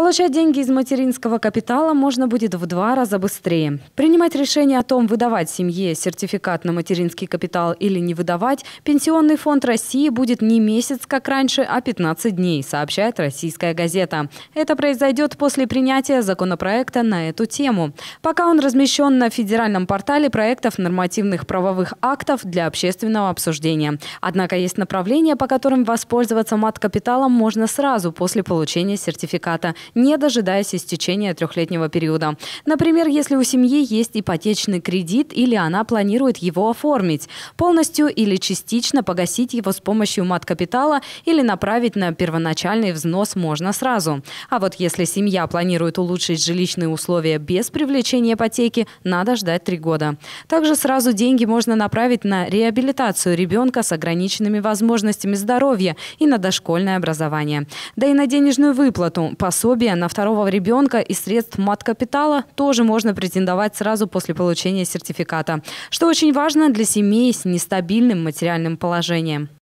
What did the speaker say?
Получать деньги из материнского капитала можно будет в два раза быстрее. Принимать решение о том, выдавать семье сертификат на материнский капитал или не выдавать, Пенсионный фонд России будет не месяц, как раньше, а 15 дней, сообщает «Российская газета». Это произойдет после принятия законопроекта на эту тему. Пока он размещен на федеральном портале проектов нормативных правовых актов для общественного обсуждения. Однако есть направления, по которым воспользоваться мат-капиталом можно сразу после получения сертификата – не дожидаясь истечения трехлетнего периода. Например, если у семьи есть ипотечный кредит или она планирует его оформить, полностью или частично погасить его с помощью мат-капитала или направить на первоначальный взнос можно сразу. А вот если семья планирует улучшить жилищные условия без привлечения ипотеки, надо ждать три года. Также сразу деньги можно направить на реабилитацию ребенка с ограниченными возможностями здоровья и на дошкольное образование. Да и на денежную выплату, пособие пособия на второго ребенка и средств капитала тоже можно претендовать сразу после получения сертификата, что очень важно для семей с нестабильным материальным положением.